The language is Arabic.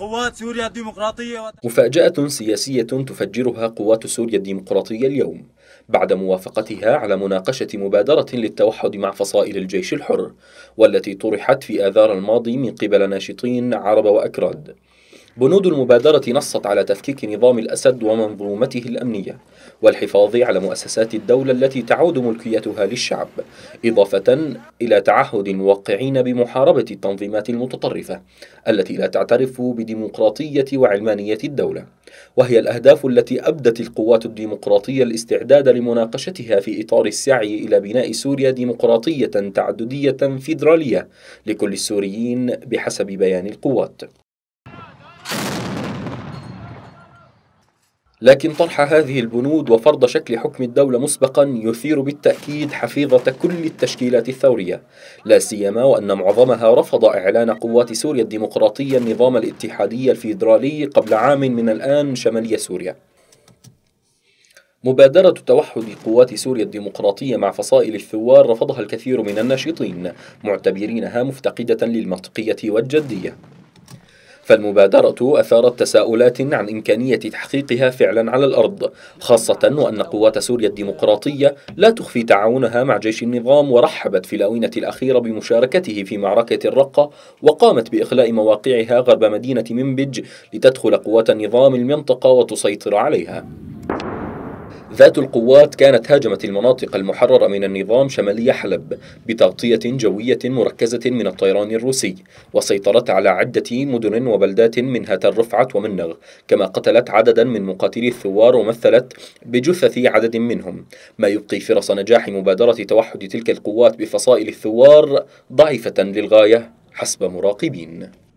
قوات سوريا الديمقراطية مفاجأة سياسية تفجرها قوات سوريا الديمقراطية اليوم بعد موافقتها على مناقشة مبادرة للتوحد مع فصائل الجيش الحر والتي طرحت في آذار الماضي من قبل ناشطين عرب وأكراد بنود المبادرة نصت على تفكيك نظام الأسد ومنظومته الأمنية والحفاظ على مؤسسات الدولة التي تعود ملكيتها للشعب إضافة إلى تعهد الموقعين بمحاربة التنظيمات المتطرفة التي لا تعترف بديمقراطية وعلمانية الدولة وهي الأهداف التي أبدت القوات الديمقراطية الاستعداد لمناقشتها في إطار السعي إلى بناء سوريا ديمقراطية تعددية فيدرالية لكل السوريين بحسب بيان القوات لكن طرح هذه البنود وفرض شكل حكم الدولة مسبقا يثير بالتأكيد حفيظة كل التشكيلات الثورية لا سيما وأن معظمها رفض إعلان قوات سوريا الديمقراطية النظام الاتحادي الفيدرالي قبل عام من الآن شمالي سوريا مبادرة توحد قوات سوريا الديمقراطية مع فصائل الثوار رفضها الكثير من الناشطين معتبرينها مفتقدة للمنطقية والجدية فالمبادرة أثارت تساؤلات عن إمكانية تحقيقها فعلا على الأرض خاصة وأن قوات سوريا الديمقراطية لا تخفي تعاونها مع جيش النظام ورحبت في الآونة الأخيرة بمشاركته في معركة الرقة وقامت بإخلاء مواقعها غرب مدينة منبج لتدخل قوات النظام المنطقة وتسيطر عليها ذات القوات كانت هاجمت المناطق المحررة من النظام شمالي حلب بتغطية جوية مركزة من الطيران الروسي وسيطرت على عدة مدن وبلدات منها تل رفعت ومنغ كما قتلت عددا من مقاتلي الثوار ومثلت بجثث عدد منهم ما يبقي فرص نجاح مبادرة توحد تلك القوات بفصائل الثوار ضعيفة للغاية حسب مراقبين